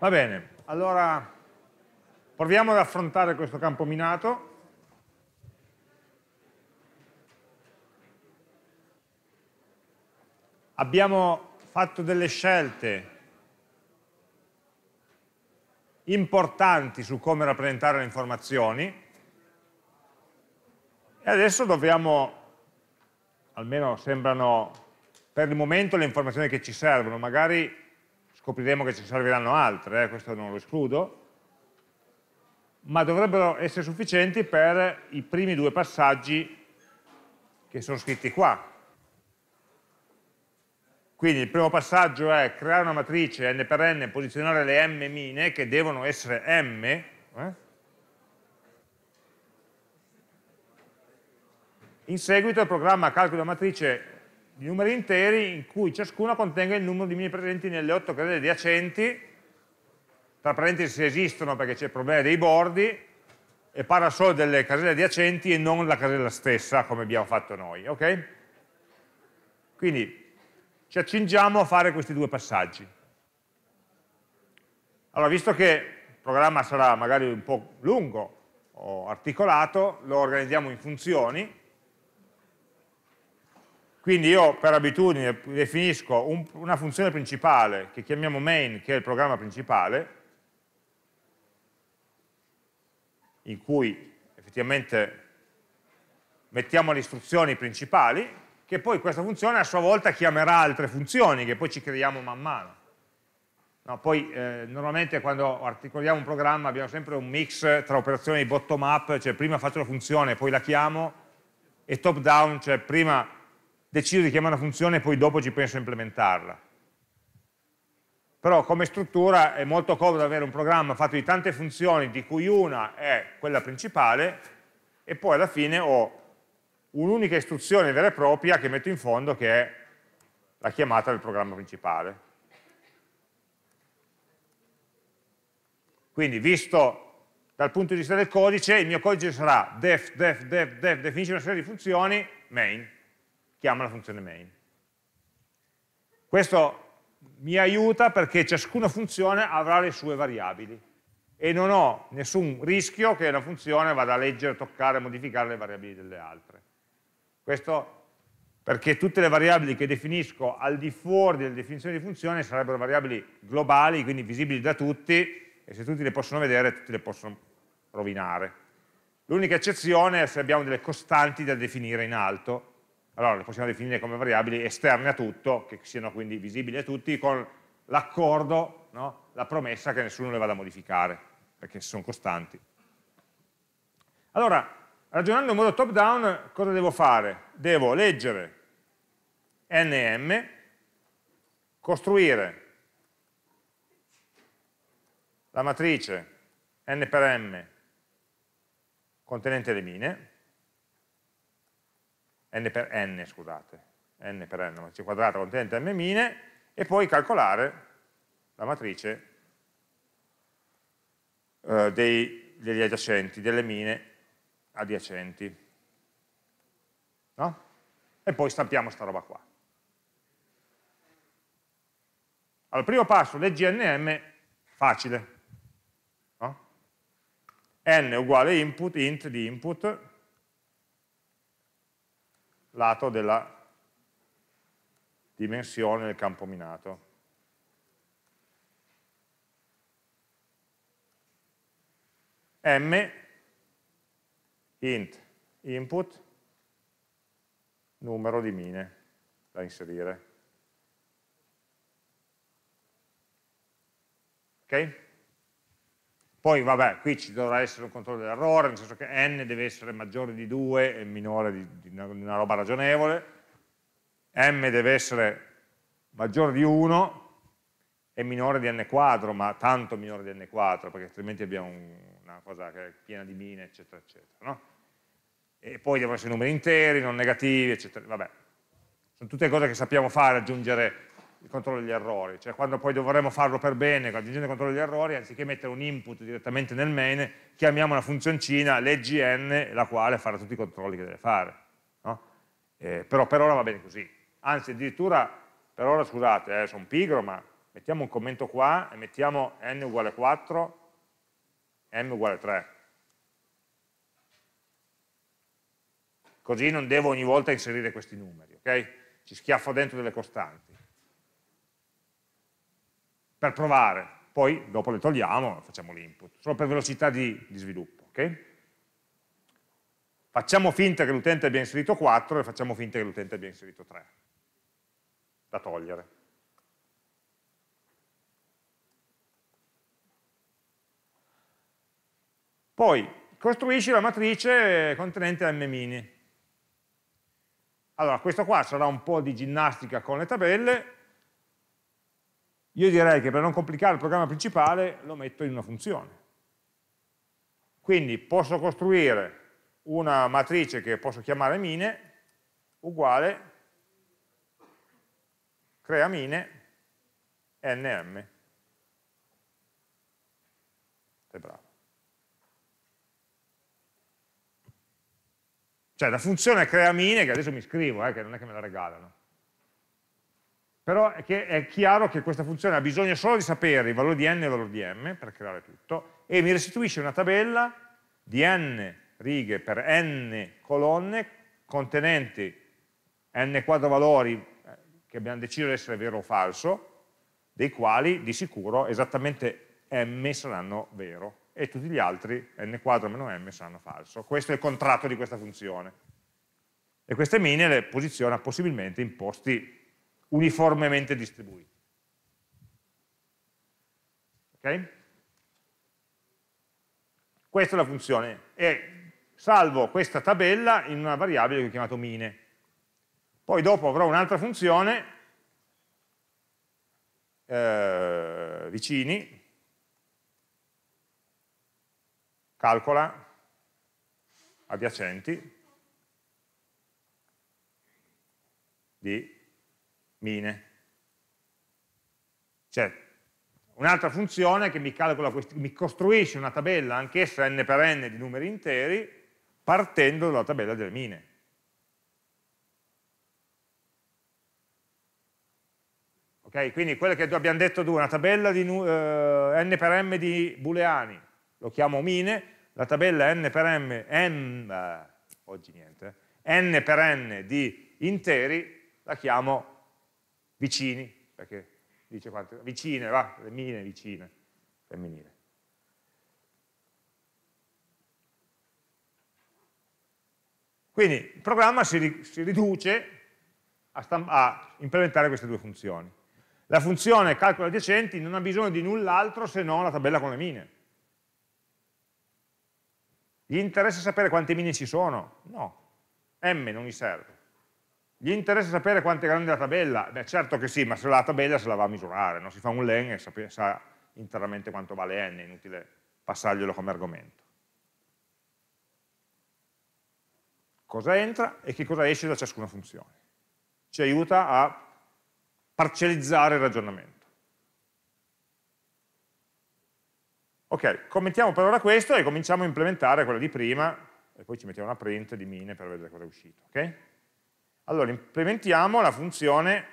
Va bene, allora proviamo ad affrontare questo campo minato. Abbiamo fatto delle scelte importanti su come rappresentare le informazioni e adesso dobbiamo, almeno sembrano per il momento le informazioni che ci servono, magari scopriremo che ci serviranno altre, eh, questo non lo escludo, ma dovrebbero essere sufficienti per i primi due passaggi che sono scritti qua. Quindi il primo passaggio è creare una matrice n per n, posizionare le m mine che devono essere m, eh? in seguito il programma calcola una matrice di numeri interi in cui ciascuna contenga il numero di mini presenti nelle otto caselle adiacenti, tra parentesi se esistono perché c'è il problema dei bordi, e parla solo delle caselle adiacenti e non la casella stessa come abbiamo fatto noi, ok? Quindi ci accingiamo a fare questi due passaggi. Allora, visto che il programma sarà magari un po' lungo o articolato, lo organizziamo in funzioni, quindi io per abitudine definisco un, una funzione principale che chiamiamo main, che è il programma principale, in cui effettivamente mettiamo le istruzioni principali, che poi questa funzione a sua volta chiamerà altre funzioni che poi ci creiamo man mano. No, poi eh, normalmente quando articoliamo un programma abbiamo sempre un mix tra operazioni bottom up, cioè prima faccio la funzione, poi la chiamo, e top down, cioè prima decido di chiamare una funzione e poi dopo ci penso a implementarla. Però come struttura è molto comodo avere un programma fatto di tante funzioni, di cui una è quella principale, e poi alla fine ho un'unica istruzione vera e propria che metto in fondo che è la chiamata del programma principale. Quindi visto dal punto di vista del codice, il mio codice sarà def, def, def, def, definisce una serie di funzioni, main, chiama la funzione main. Questo mi aiuta perché ciascuna funzione avrà le sue variabili e non ho nessun rischio che una funzione vada a leggere, toccare, modificare le variabili delle altre. Questo perché tutte le variabili che definisco al di fuori della definizione di funzione sarebbero variabili globali, quindi visibili da tutti, e se tutti le possono vedere, tutti le possono rovinare. L'unica eccezione è se abbiamo delle costanti da definire in alto, allora le possiamo definire come variabili esterne a tutto, che siano quindi visibili a tutti, con l'accordo, no? la promessa che nessuno le vada a modificare, perché sono costanti. Allora, ragionando in modo top down, cosa devo fare? Devo leggere nm, costruire la matrice n per m contenente le mine, n per n, scusate, n per n, matrice quadrata contenente m mine, e poi calcolare la matrice eh, dei, degli adiacenti, delle mine adiacenti. No? E poi stampiamo sta roba qua. Al primo passo del nm, facile. No? n uguale input, int di input, lato della dimensione del campo minato. M int input numero di mine da inserire. Ok? Poi vabbè, qui ci dovrà essere un controllo dell'errore, nel senso che n deve essere maggiore di 2 e minore di, di, una, una roba ragionevole, m deve essere maggiore di 1 e minore di n quadro, ma tanto minore di n quadro, perché altrimenti abbiamo una cosa che è piena di mine, eccetera, eccetera. No? E poi devono essere numeri interi, non negativi, eccetera. Vabbè, sono tutte cose che sappiamo fare, aggiungere il controllo degli errori, cioè quando poi dovremo farlo per bene, con l'aggiungimento il controllo degli errori, anziché mettere un input direttamente nel main, chiamiamo una funzioncina, leggi n, la quale farà tutti i controlli che deve fare. No? Eh, però per ora va bene così. Anzi, addirittura, per ora, scusate, eh, sono pigro, ma mettiamo un commento qua e mettiamo n uguale 4, m uguale 3. Così non devo ogni volta inserire questi numeri, ok? Ci schiaffo dentro delle costanti per provare, poi dopo le togliamo e facciamo l'input, solo per velocità di, di sviluppo. Okay? Facciamo finta che l'utente abbia inserito 4 e facciamo finta che l'utente abbia inserito 3, da togliere. Poi costruisci la matrice contenente m mini. Allora, questo qua sarà un po' di ginnastica con le tabelle, io direi che per non complicare il programma principale lo metto in una funzione. Quindi posso costruire una matrice che posso chiamare mine uguale crea mine nm. Sei bravo. Cioè la funzione crea mine, che adesso mi scrivo, eh, che non è che me la regalano, però è, che è chiaro che questa funzione ha bisogno solo di sapere i valori di n e il valore di m per creare tutto e mi restituisce una tabella di n righe per n colonne contenenti n quadro valori eh, che abbiamo deciso di essere vero o falso, dei quali di sicuro esattamente m saranno vero e tutti gli altri n quadro meno m saranno falso. Questo è il contratto di questa funzione. E queste mine le posiziona possibilmente in posti uniformemente distribuiti. Okay? Questa è la funzione. E salvo questa tabella in una variabile che ho chiamato mine. Poi dopo avrò un'altra funzione, eh, vicini, calcola, adiacenti, di mine. Cioè, un'altra funzione che mi, calcola, mi costruisce una tabella, anch'essa n per n di numeri interi, partendo dalla tabella delle mine. Ok, quindi quello che abbiamo detto due, una tabella di eh, n per m di booleani, lo chiamo mine, la tabella n per m, n, eh, oggi niente, n per n di interi, la chiamo vicini, perché dice quante, vicine, va, le mine vicine, femminile. Quindi il programma si, si riduce a, a, implementare queste due funzioni. La funzione calcolo adiacenti non ha bisogno di null'altro se non la tabella con le mine. Gli interessa sapere quante mine ci sono? No, M non gli serve. Gli interessa sapere quanto è grande la tabella? Beh, certo che sì, ma se la tabella se la va a misurare, non si fa un len e sa interamente quanto vale n, è inutile passarglielo come argomento. Cosa entra e che cosa esce da ciascuna funzione. Ci aiuta a parcellizzare il ragionamento. Ok, commentiamo per ora questo e cominciamo a implementare quella di prima e poi ci mettiamo una print di mine per vedere cosa è uscito. ok? Allora implementiamo la funzione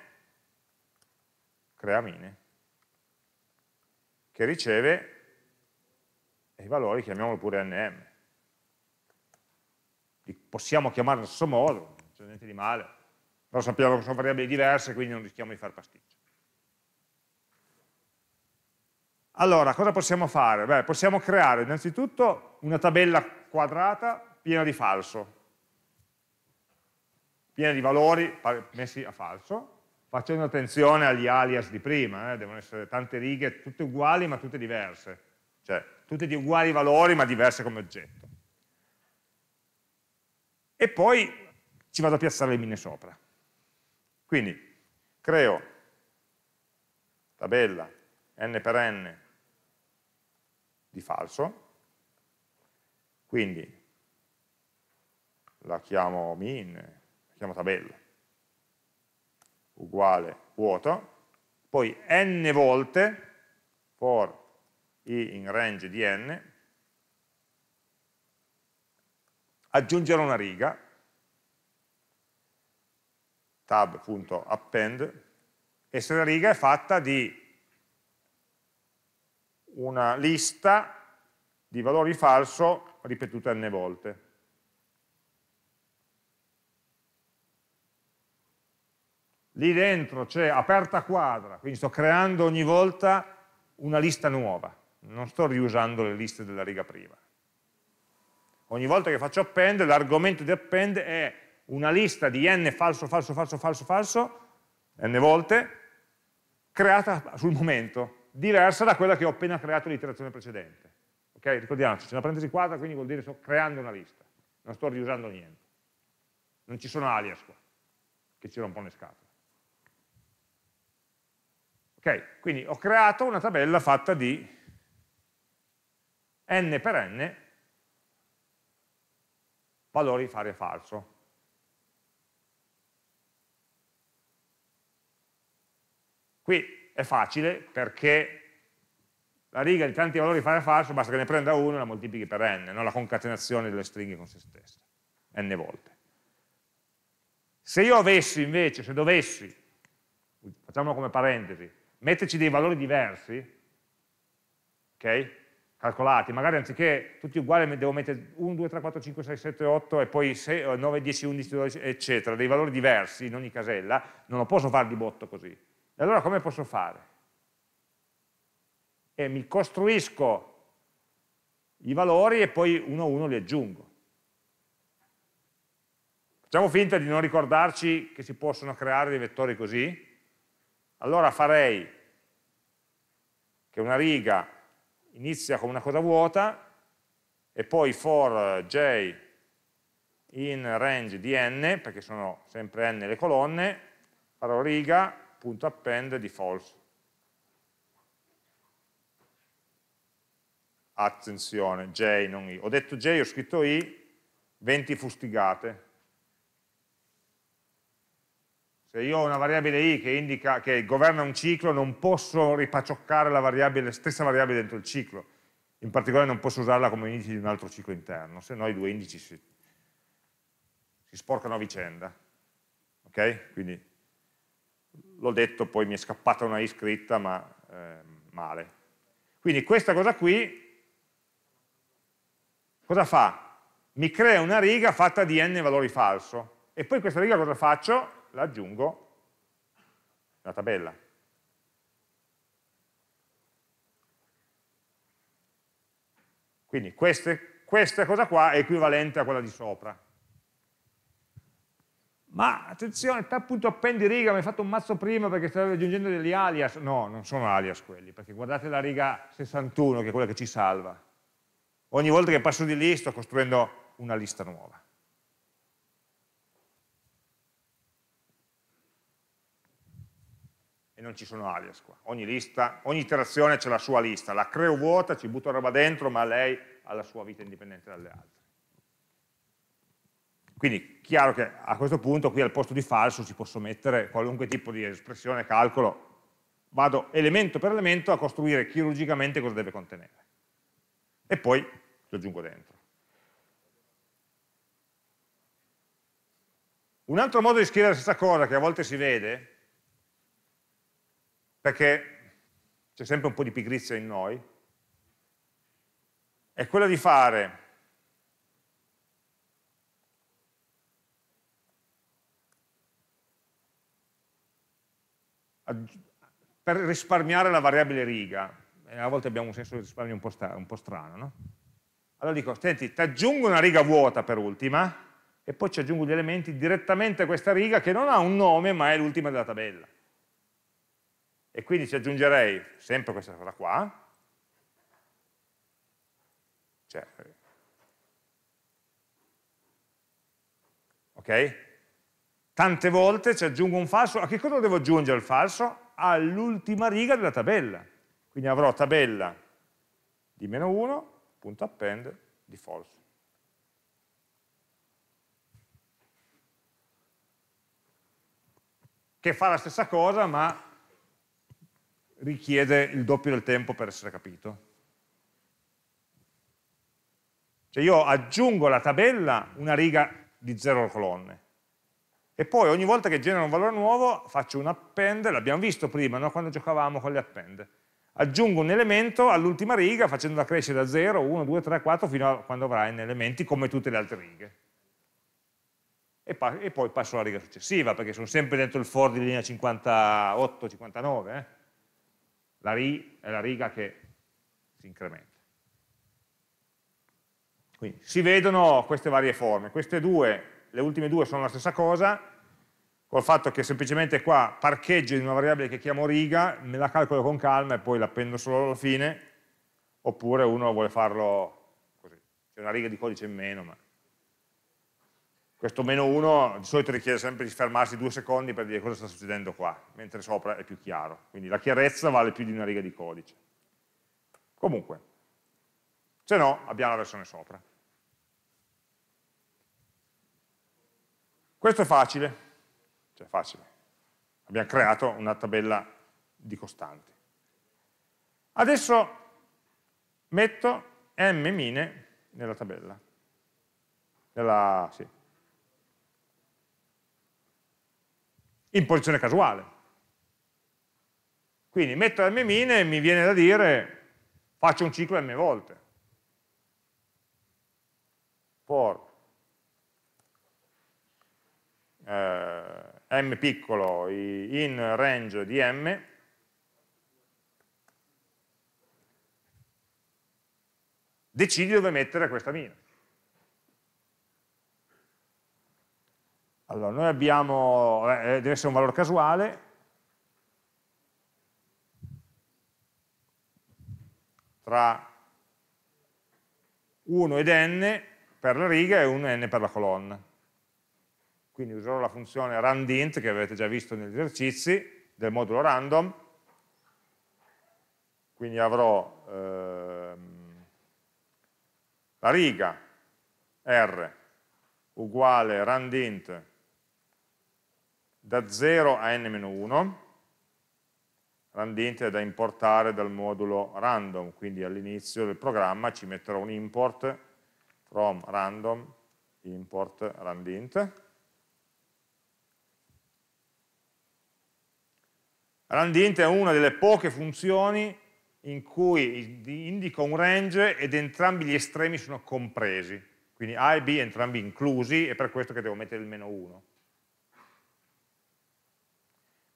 creamine, che riceve i valori, chiamiamoli pure nm. Li possiamo chiamare allo stesso modo, non c'è niente di male, però sappiamo che sono variabili diverse, quindi non rischiamo di far pasticcio. Allora, cosa possiamo fare? Beh, possiamo creare innanzitutto una tabella quadrata piena di falso, piena di valori messi a falso, facendo attenzione agli alias di prima, eh? devono essere tante righe, tutte uguali ma tutte diverse, cioè tutte di uguali valori ma diverse come oggetto. E poi ci vado a piazzare le mine sopra. Quindi creo tabella n per n di falso, quindi la chiamo min chiamo tabella, uguale vuoto, poi n volte for i in range di n, aggiungere una riga, tab.append, e se la riga è fatta di una lista di valori falso ripetuta n volte. lì dentro c'è aperta quadra, quindi sto creando ogni volta una lista nuova, non sto riusando le liste della riga prima. Ogni volta che faccio append, l'argomento di append è una lista di n falso, falso, falso, falso, falso, n volte, creata sul momento, diversa da quella che ho appena creato l'iterazione precedente. Ok? Ricordiamoci, c'è una parentesi quadra, quindi vuol dire che sto creando una lista, non sto riusando niente. Non ci sono alias qua, che ci rompono le scatole. Ok, quindi ho creato una tabella fatta di n per n valori fare falso. Qui è facile perché la riga di tanti valori fare falso basta che ne prenda uno e la moltiplichi per n, non la concatenazione delle stringhe con se stesse, n volte. Se io avessi invece, se dovessi, facciamolo come parentesi, metterci dei valori diversi, ok? Calcolati, magari anziché tutti uguali devo mettere 1, 2, 3, 4, 5, 6, 7, 8 e poi 6, 9, 10, 11, 12, eccetera, dei valori diversi in ogni casella, non lo posso fare di botto così. E allora come posso fare? E mi costruisco i valori e poi uno a uno li aggiungo. Facciamo finta di non ricordarci che si possono creare dei vettori così, allora farei che una riga inizia con una cosa vuota e poi for j in range di n, perché sono sempre n le colonne, farò riga.append di false. Attenzione, j non i. Ho detto j, ho scritto i, 20 fustigate. Se io ho una variabile i che, indica, che governa un ciclo, non posso ripacioccare la, la stessa variabile dentro il ciclo. In particolare non posso usarla come indice di un altro ciclo interno, se no i due indici si, si sporcano a vicenda. Ok? Quindi l'ho detto, poi mi è scappata una i scritta, ma eh, male. Quindi questa cosa qui cosa fa? Mi crea una riga fatta di n valori falso. E poi questa riga cosa faccio? la aggiungo nella tabella. Quindi queste, questa cosa qua è equivalente a quella di sopra. Ma attenzione, appunto appendi riga, mi hai fatto un mazzo prima perché stavi aggiungendo degli alias. No, non sono alias quelli, perché guardate la riga 61 che è quella che ci salva. Ogni volta che passo di lì sto costruendo una lista nuova. e non ci sono alias qua. Ogni, lista, ogni iterazione c'è la sua lista, la creo vuota, ci butto roba dentro, ma lei ha la sua vita indipendente dalle altre. Quindi chiaro che a questo punto qui al posto di falso ci posso mettere qualunque tipo di espressione, calcolo, vado elemento per elemento a costruire chirurgicamente cosa deve contenere. E poi lo aggiungo dentro. Un altro modo di scrivere la stessa cosa che a volte si vede perché c'è sempre un po' di pigrizia in noi, è quella di fare per risparmiare la variabile riga, a volte abbiamo un senso di risparmio un po', un po strano, no? Allora dico, senti, ti aggiungo una riga vuota per ultima e poi ci aggiungo gli elementi direttamente a questa riga che non ha un nome ma è l'ultima della tabella e quindi ci aggiungerei sempre questa cosa qua, cioè, ok? Tante volte ci aggiungo un falso, a che cosa devo aggiungere il falso? All'ultima riga della tabella, quindi avrò tabella di meno 1, punto append di false. Che fa la stessa cosa ma richiede il doppio del tempo per essere capito. Cioè io aggiungo alla tabella una riga di zero colonne e poi ogni volta che genero un valore nuovo faccio un append, l'abbiamo visto prima no? quando giocavamo con le append, aggiungo un elemento all'ultima riga facendola crescere da 0, 1, 2, 3, 4 fino a quando avrà n elementi come tutte le altre righe. E, pa e poi passo alla riga successiva perché sono sempre dentro il for di linea 58-59. Eh? La ri è la riga che si incrementa. Quindi si vedono queste varie forme. Queste due, le ultime due sono la stessa cosa, col fatto che semplicemente qua parcheggio in una variabile che chiamo riga, me la calcolo con calma e poi l'appendo solo alla fine, oppure uno vuole farlo così. C'è una riga di codice in meno, ma questo meno 1 di solito richiede sempre di fermarsi due secondi per dire cosa sta succedendo qua, mentre sopra è più chiaro. Quindi la chiarezza vale più di una riga di codice. Comunque, se no abbiamo la versione sopra. Questo è facile, cioè facile. Abbiamo creato una tabella di costanti. Adesso metto m mine nella tabella, nella, sì, in posizione casuale. Quindi metto m mine e mi viene da dire faccio un ciclo m volte. For eh, m piccolo in range di m decidi dove mettere questa mina. Allora, noi abbiamo, eh, eh, deve essere un valore casuale, tra 1 ed n per la riga e 1 n per la colonna. Quindi userò la funzione randint che avete già visto negli esercizi del modulo random, quindi avrò ehm, la riga r uguale randint da 0 a n-1, randint è da importare dal modulo random, quindi all'inizio del programma ci metterò un import from random import randint. Randint è una delle poche funzioni in cui indico un range ed entrambi gli estremi sono compresi, quindi A e B entrambi inclusi, e per questo che devo mettere il meno 1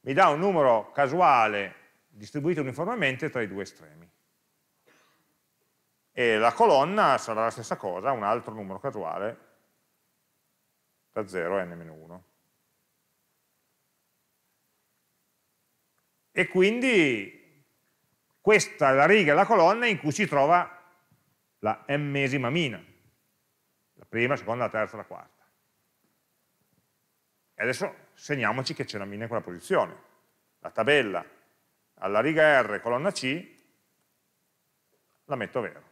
mi dà un numero casuale distribuito uniformemente tra i due estremi. E la colonna sarà la stessa cosa, un altro numero casuale da 0 a n-1. E quindi questa è la riga e la colonna in cui si trova la m-esima mina, la prima, la seconda, la terza, la quarta. E adesso segniamoci che c'è una mina in quella posizione. La tabella alla riga R, colonna C, la metto vero.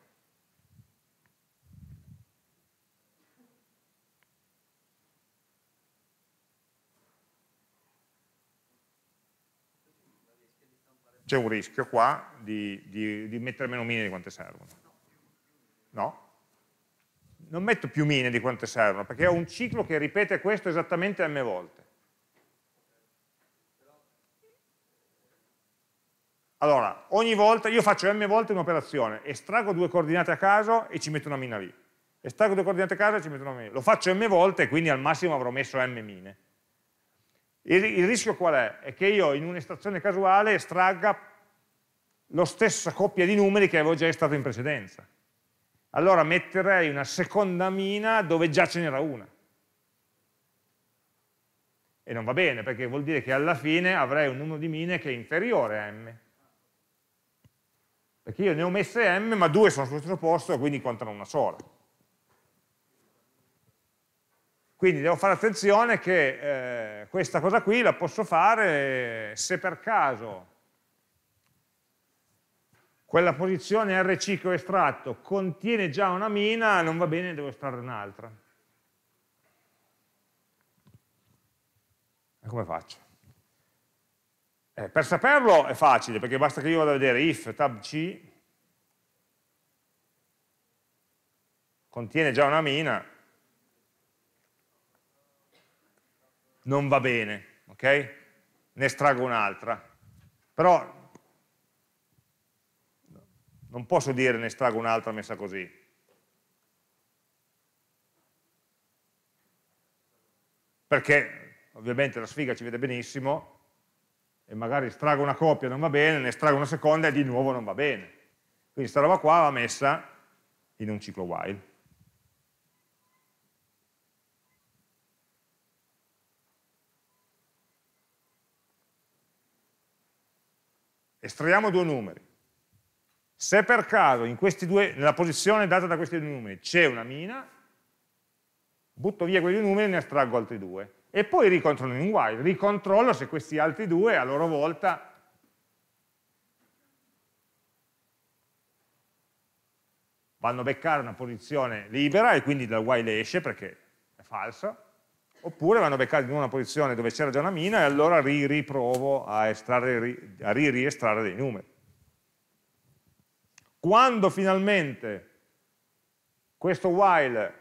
C'è un rischio qua di, di, di mettere meno mine di quante servono. No? Non metto più mine di quante servono, perché ho un ciclo che ripete questo esattamente m volte Allora, ogni volta, io faccio m volte un'operazione, estraggo due coordinate a caso e ci metto una mina lì. Estraggo due coordinate a caso e ci metto una mina lì. Lo faccio m volte e quindi al massimo avrò messo m mine. Il, il rischio qual è? È che io in un'estrazione casuale estragga la stessa coppia di numeri che avevo già estratto in precedenza. Allora metterei una seconda mina dove già ce n'era una e non va bene perché vuol dire che alla fine avrei un numero di mine che è inferiore a m perché io ne ho messe m, ma due sono sullo stesso posto, quindi contano una sola. Quindi devo fare attenzione che eh, questa cosa qui la posso fare eh, se per caso quella posizione RC che ho estratto contiene già una mina, non va bene, devo estrarre un'altra. E come faccio? Eh, per saperlo è facile, perché basta che io vada a vedere if tab C contiene già una mina, non va bene, ok? Ne estraggo un'altra. Però non posso dire ne estraggo un'altra messa così. Perché ovviamente la sfiga ci vede benissimo e magari estraggo una coppia e non va bene, ne estraggo una seconda e di nuovo non va bene. Quindi questa roba qua va messa in un ciclo while. Estraiamo due numeri. Se per caso due, nella posizione data da questi due numeri c'è una mina, butto via quei due numeri e ne estraggo altri due e poi ricontrollo in while, ricontrollo se questi altri due a loro volta vanno a beccare una posizione libera e quindi dal while esce perché è falso, oppure vanno a beccare in una posizione dove c'era già una mina e allora ri riprovo a, estrarre, a ri riestrarre dei numeri. Quando finalmente questo while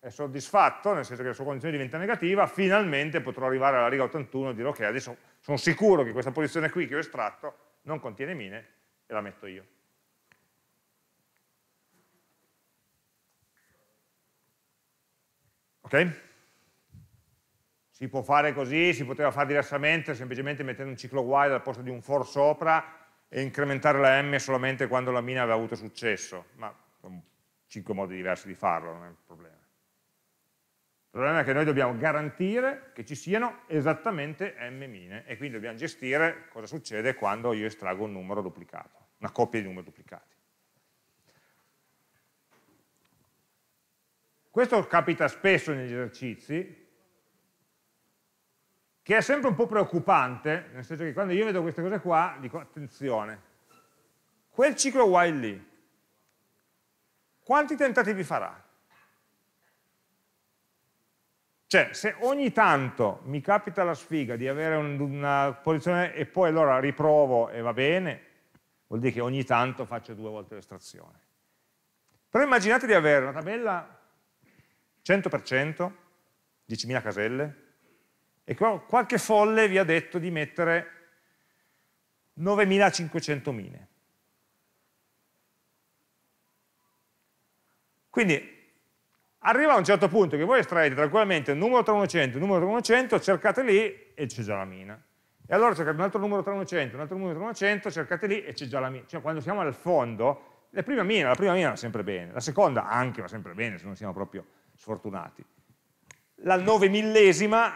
è soddisfatto, nel senso che la sua condizione diventa negativa, finalmente potrò arrivare alla riga 81 e dire ok, adesso sono sicuro che questa posizione qui che ho estratto non contiene mine e la metto io. Ok? Si può fare così, si poteva fare diversamente, semplicemente mettendo un ciclo while al posto di un for sopra e incrementare la m solamente quando la mina aveva avuto successo, ma sono cinque modi diversi di farlo, non è un problema. Il problema è che noi dobbiamo garantire che ci siano esattamente m mine e quindi dobbiamo gestire cosa succede quando io estraggo un numero duplicato, una coppia di numeri duplicati. Questo capita spesso negli esercizi, che è sempre un po' preoccupante, nel senso che quando io vedo queste cose qua dico attenzione, quel ciclo while lì, quanti tentativi farà? Cioè, se ogni tanto mi capita la sfiga di avere una posizione e poi allora riprovo e va bene, vuol dire che ogni tanto faccio due volte l'estrazione. Però immaginate di avere una tabella 100%, 10.000 caselle, e qualche folle vi ha detto di mettere 9.500 mine. Quindi Arriva a un certo punto che voi estraete tranquillamente un numero tra 1 e un numero tra 100, cercate lì e c'è già la mina. E allora cercate un altro numero tra 100, un altro numero tra 100, cercate lì e c'è già la mina. Cioè quando siamo al fondo, la prima mina, la prima mina va sempre bene, la seconda anche va sempre bene se non siamo proprio sfortunati. La 9 millesima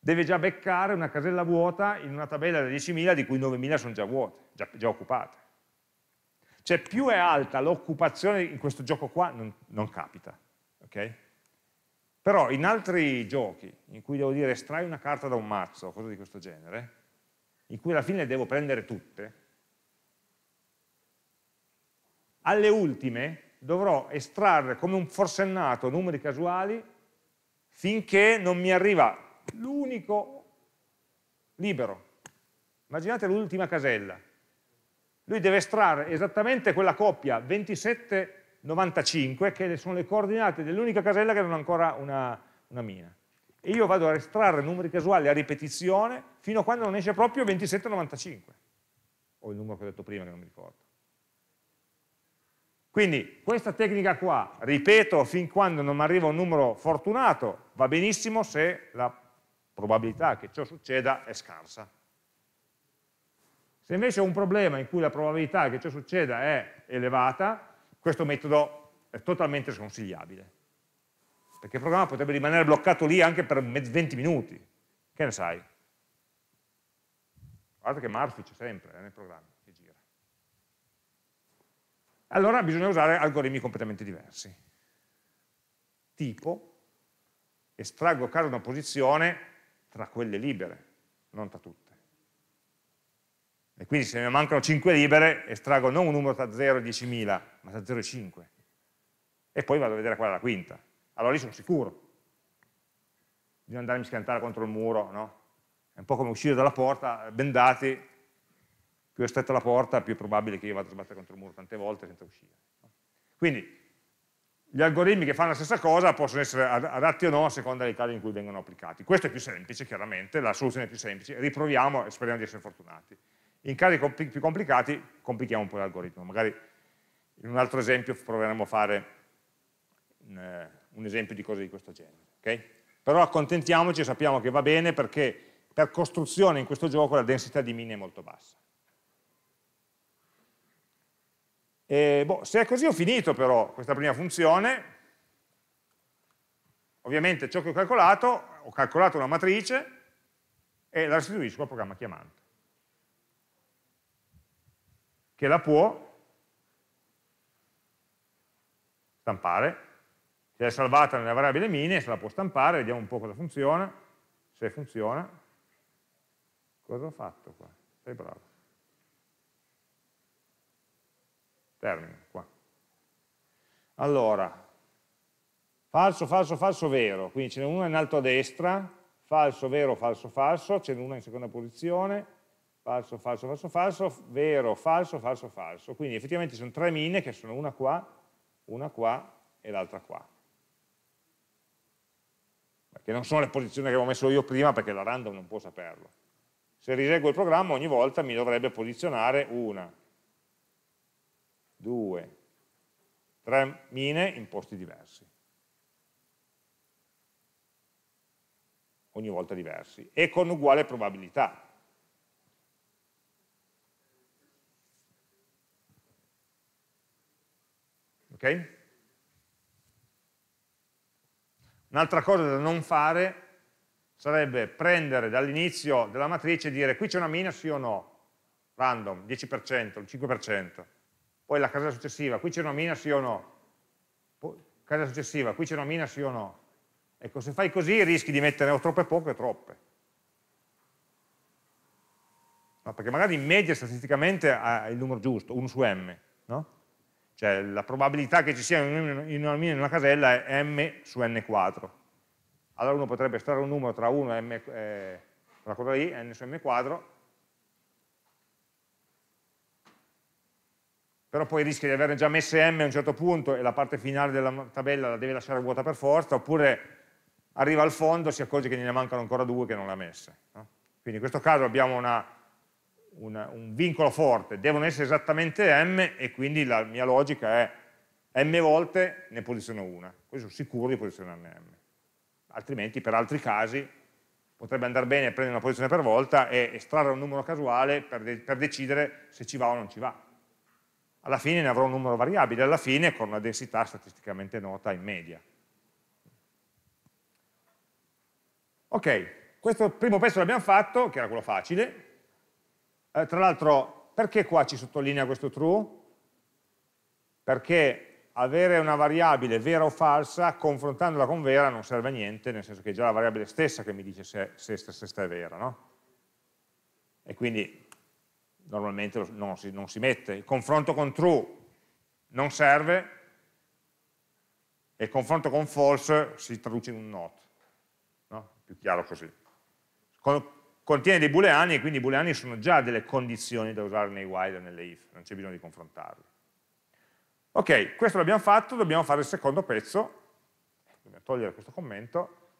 deve già beccare una casella vuota in una tabella da 10.000 di cui 9.000 sono già vuote, già, già occupate. Cioè più è alta l'occupazione in questo gioco qua non, non capita, ok? Però in altri giochi in cui devo dire estrai una carta da un mazzo, cose di questo genere, in cui alla fine le devo prendere tutte, alle ultime dovrò estrarre come un forsennato numeri casuali finché non mi arriva l'unico libero. Immaginate l'ultima casella, lui deve estrarre esattamente quella coppia 2795 che sono le coordinate dell'unica casella che non ha ancora una, una mina e io vado a estrarre numeri casuali a ripetizione fino a quando non esce proprio 2795 o il numero che ho detto prima che non mi ricordo quindi questa tecnica qua ripeto fin quando non mi arriva un numero fortunato va benissimo se la probabilità che ciò succeda è scarsa se invece ho un problema in cui la probabilità che ciò succeda è elevata, questo metodo è totalmente sconsigliabile. Perché il programma potrebbe rimanere bloccato lì anche per 20 minuti. Che ne sai? Guarda che Murphy c'è sempre eh, nel programma che gira. Allora bisogna usare algoritmi completamente diversi. Tipo, estraggo caso una posizione tra quelle libere, non tra tutte. E quindi se ne mancano 5 libere, estraggo non un numero tra 0 e 10.000, ma tra 0 e 5. E poi vado a vedere qual è la quinta. Allora lì sono sicuro di non andarmi a schiantare contro il muro, no? È un po' come uscire dalla porta, bendati, più è stretta la porta, più è probabile che io vada a sbattere contro il muro tante volte senza uscire. No? Quindi gli algoritmi che fanno la stessa cosa possono essere adatti o no a seconda dei casi in cui vengono applicati. Questo è più semplice, chiaramente, la soluzione è più semplice, riproviamo e speriamo di essere fortunati. In casi più complicati complichiamo un po' l'algoritmo. Magari in un altro esempio proveremo a fare un, eh, un esempio di cose di questo genere. Okay? Però accontentiamoci e sappiamo che va bene perché per costruzione in questo gioco la densità di mine è molto bassa. E, boh, se è così ho finito però questa prima funzione. Ovviamente ciò che ho calcolato, ho calcolato una matrice e la restituisco al programma chiamante che la può stampare, se è salvata nella variabile mini, se la può stampare, vediamo un po' cosa funziona, se funziona, cosa ho fatto qua? Sei bravo. Termino qua. Allora, falso, falso, falso, vero, quindi ce n'è una in alto a destra, falso, vero, falso, falso, ce n'è una in seconda posizione, falso, falso, falso, falso, vero, falso, falso, falso. Quindi effettivamente sono tre mine che sono una qua, una qua e l'altra qua. Che non sono le posizioni che avevo messo io prima perché la random non può saperlo. Se riseguo il programma ogni volta mi dovrebbe posizionare una, due, tre mine in posti diversi. Ogni volta diversi e con uguale probabilità, Okay? Un'altra cosa da non fare sarebbe prendere dall'inizio della matrice e dire qui c'è una mina sì o no, random, 10%, 5%, poi la casa successiva, qui c'è una mina sì o no, poi, casella successiva, qui c'è una mina sì o no. Ecco, se fai così rischi di mettere o troppe poche o troppe. No, perché magari in media statisticamente ha il numero giusto, 1 su m, no? Cioè la probabilità che ci sia un ignominia in una casella è m su n4. Allora uno potrebbe estrarre un numero tra 1 e m, eh, una cosa lì, n su m quadro però poi rischia di averne già messe m a un certo punto e la parte finale della tabella la deve lasciare vuota per forza, oppure arriva al fondo e si accorge che ne mancano ancora due che non l'ha messa. No? Quindi in questo caso abbiamo una una, un vincolo forte, devono essere esattamente m e quindi la mia logica è m volte ne posiziono una, poi sono sicuro di posizionarne m, altrimenti per altri casi potrebbe andare bene prendere una posizione per volta e estrarre un numero casuale per, de per decidere se ci va o non ci va. Alla fine ne avrò un numero variabile, alla fine con una densità statisticamente nota in media. Ok, questo primo pezzo l'abbiamo fatto, che era quello facile, eh, tra l'altro, perché qua ci sottolinea questo true? Perché avere una variabile vera o falsa, confrontandola con vera, non serve a niente, nel senso che è già la variabile stessa che mi dice se, se, se, se sta è vera, no? E quindi normalmente non si, non si mette. Il confronto con true non serve, e il confronto con false si traduce in un not, no? più chiaro così. Con, contiene dei booleani e quindi i booleani sono già delle condizioni da usare nei while e nelle if, non c'è bisogno di confrontarli. Ok, questo l'abbiamo fatto, dobbiamo fare il secondo pezzo, dobbiamo togliere questo commento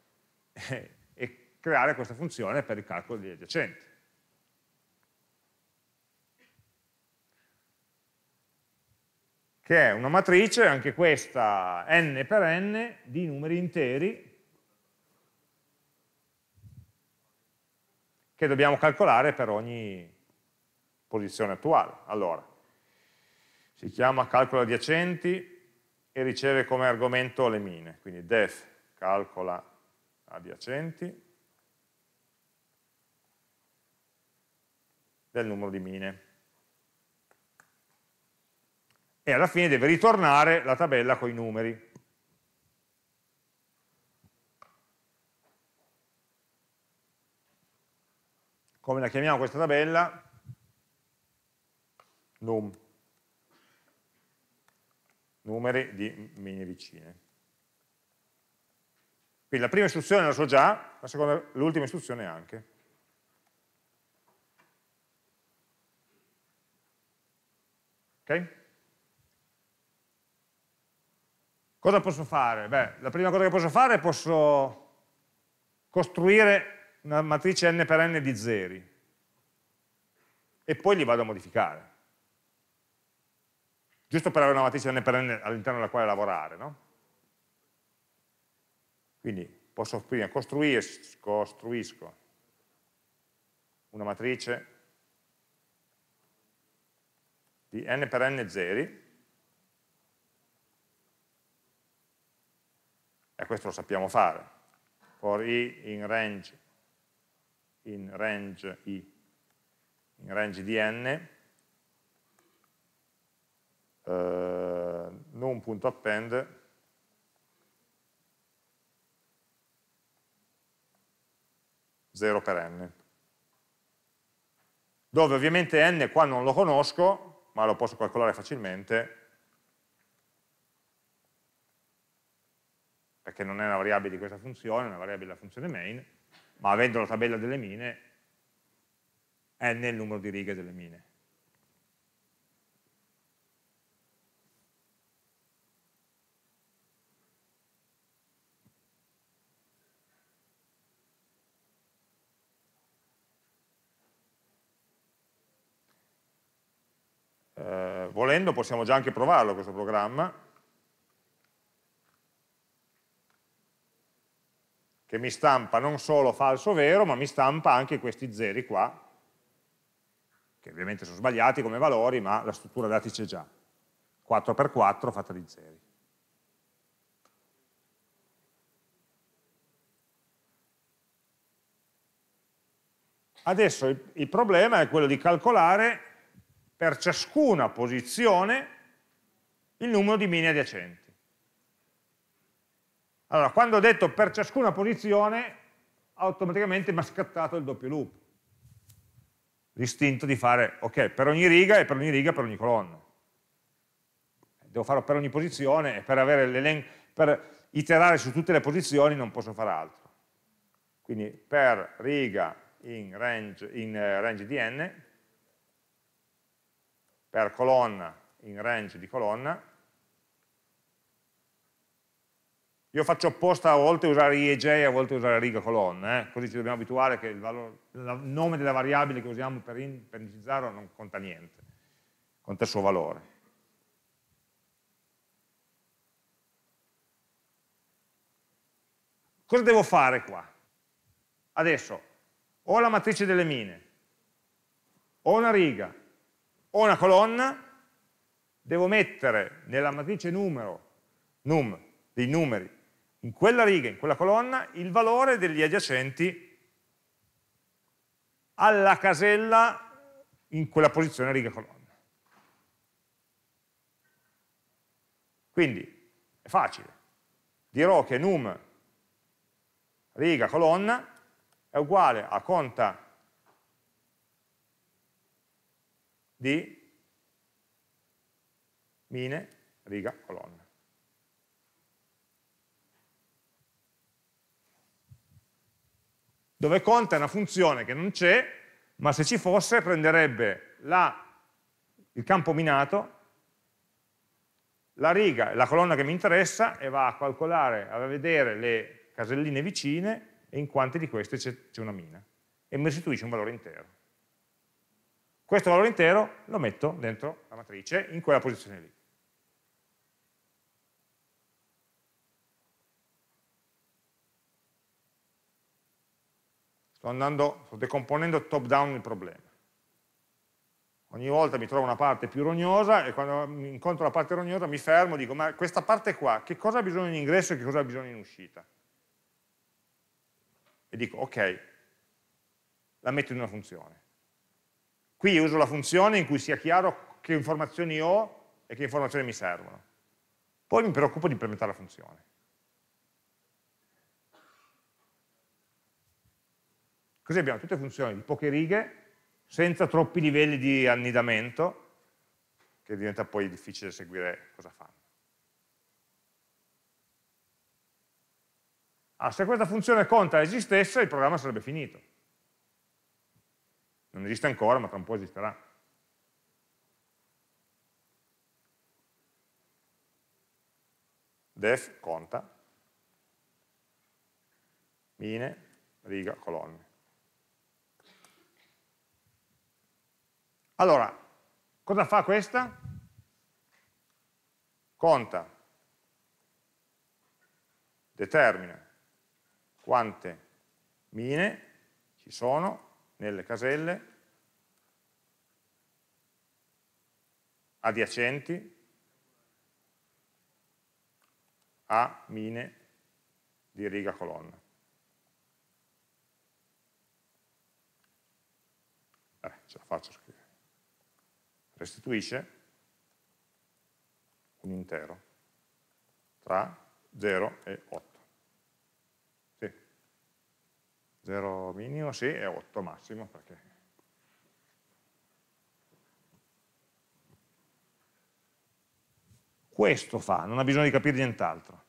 e, e creare questa funzione per il calcolo degli adiacenti. che è una matrice, anche questa n per n, di numeri interi che dobbiamo calcolare per ogni posizione attuale. Allora, si chiama calcolo adiacenti e riceve come argomento le mine, quindi def calcola adiacenti del numero di mine. E alla fine deve ritornare la tabella con i numeri, come la chiamiamo questa tabella? Num. Numeri di mini vicine. Quindi la prima istruzione la so già, l'ultima istruzione anche. Ok? Cosa posso fare? Beh, la prima cosa che posso fare è posso costruire una matrice n per n di zeri e poi li vado a modificare. Giusto per avere una matrice n per n all'interno della quale lavorare, no? Quindi posso prima costruisco, costruisco una matrice di n per n zeri, e questo lo sappiamo fare, for i in range in range i, in range di n, eh, non.append zero per n dove ovviamente n qua non lo conosco ma lo posso calcolare facilmente perché non è una variabile di questa funzione, è una variabile della funzione main ma avendo la tabella delle mine, n è il numero di righe delle mine. Eh, volendo possiamo già anche provarlo questo programma che mi stampa non solo falso vero, ma mi stampa anche questi zeri qua, che ovviamente sono sbagliati come valori, ma la struttura dati c'è già. 4x4 fatta di zeri. Adesso il, il problema è quello di calcolare per ciascuna posizione il numero di mine adiacenti. Allora, quando ho detto per ciascuna posizione, automaticamente mi ha scattato il doppio loop. L'istinto di fare, ok, per ogni riga e per ogni riga per ogni colonna. Devo farlo per ogni posizione e per, per iterare su tutte le posizioni non posso fare altro. Quindi per riga in range, in eh, range di n, per colonna in range di colonna, Io faccio apposta a volte usare IEJ e a volte usare riga colonna, eh? così ci dobbiamo abituare che il, valore, il, nome della variabile che usiamo per, in, per indicizzarlo non conta niente, conta il suo valore. Cosa devo fare qua? Adesso ho la matrice delle mine, ho una riga, ho una colonna, devo mettere nella matrice numero, num, dei numeri in quella riga, in quella colonna, il valore degli adiacenti alla casella in quella posizione riga-colonna. Quindi è facile, dirò che num riga-colonna è uguale a conta di mine riga-colonna. dove conta è una funzione che non c'è, ma se ci fosse prenderebbe la, il campo minato, la riga, la colonna che mi interessa e va a calcolare, a vedere le caselline vicine e in quante di queste c'è una mina e mi restituisce un valore intero. Questo valore intero lo metto dentro la matrice in quella posizione lì. sto, andando, sto decomponendo top down il problema. Ogni volta mi trovo una parte più rognosa e quando incontro la parte rognosa mi fermo e dico ma questa parte qua che cosa ha bisogno in ingresso e che cosa ha bisogno in uscita? E dico ok, la metto in una funzione. Qui uso la funzione in cui sia chiaro che informazioni ho e che informazioni mi servono. Poi mi preoccupo di implementare la funzione. Così abbiamo tutte funzioni di poche righe, senza troppi livelli di annidamento, che diventa poi difficile seguire cosa fanno. Ah, se questa funzione conta esistesse, il programma sarebbe finito. Non esiste ancora, ma tra un po' esisterà. def conta, mine, riga, colonna. Allora, cosa fa questa? Conta, determina quante mine ci sono nelle caselle adiacenti a mine di riga colonna. Eh, ce la faccio scrivere restituisce un intero tra 0 e 8. Sì. 0 minimo, sì, e 8 massimo, perché... Questo fa, non ha bisogno di capire nient'altro.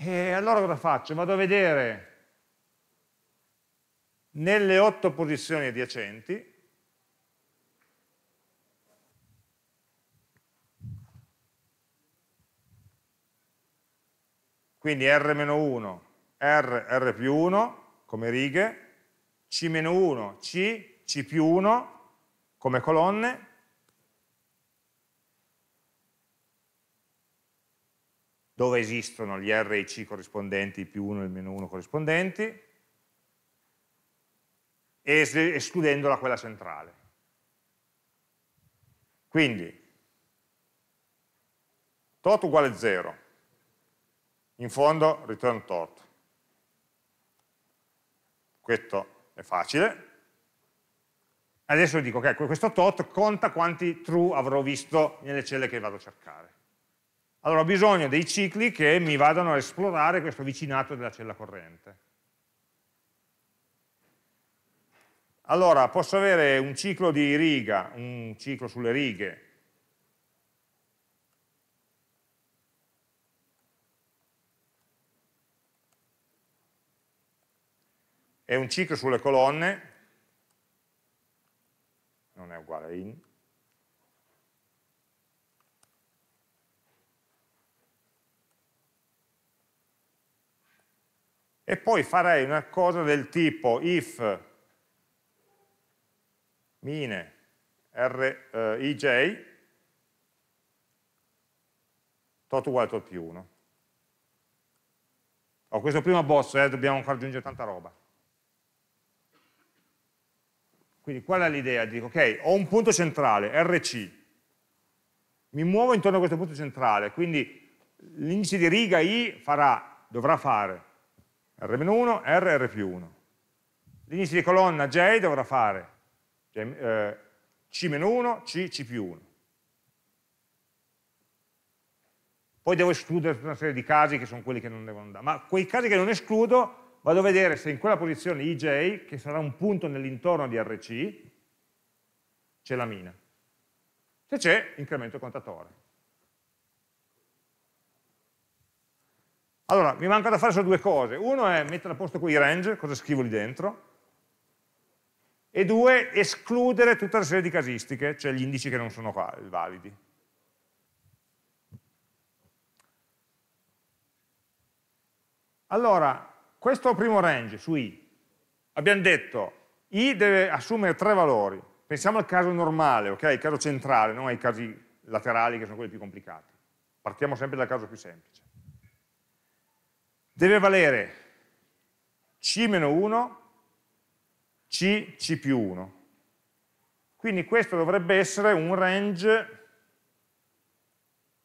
E allora cosa faccio? Vado a vedere nelle otto posizioni adiacenti quindi R-1, R, R più 1 come righe, C-1, C, C più 1 come colonne, dove esistono gli R e C corrispondenti, i più 1 e il meno 1 corrispondenti, escludendola quella centrale. Quindi, tot uguale 0, in fondo return tot. Questo è facile. Adesso dico che okay, questo tot conta quanti true avrò visto nelle celle che vado a cercare allora ho bisogno dei cicli che mi vadano a esplorare questo vicinato della cella corrente. Allora, posso avere un ciclo di riga, un ciclo sulle righe, e un ciclo sulle colonne, non è uguale a in, e poi farei una cosa del tipo if mine r, eh, ij tot uguale tot più 1 ho questo primo boss eh, dobbiamo ancora aggiungere tanta roba quindi qual è l'idea? dico ok, ho un punto centrale, RC mi muovo intorno a questo punto centrale quindi l'indice di riga I farà, dovrà fare R-1, R, R più 1. L'inizio di colonna J dovrà fare cioè, eh, C-1, C, C più 1. Poi devo escludere tutta una serie di casi che sono quelli che non devono andare, ma quei casi che non escludo vado a vedere se in quella posizione IJ, che sarà un punto nell'intorno di RC, c'è la mina. Se c'è, incremento il contatore. Allora, mi manca da fare solo due cose. Uno è mettere a posto quei range, cosa scrivo lì dentro, e due, escludere tutta la serie di casistiche, cioè gli indici che non sono validi. Allora, questo primo range su i, abbiamo detto i deve assumere tre valori, pensiamo al caso normale, ok? Il caso centrale, non ai casi laterali che sono quelli più complicati. Partiamo sempre dal caso più semplice deve valere C-1, C, C più 1. Quindi questo dovrebbe essere un range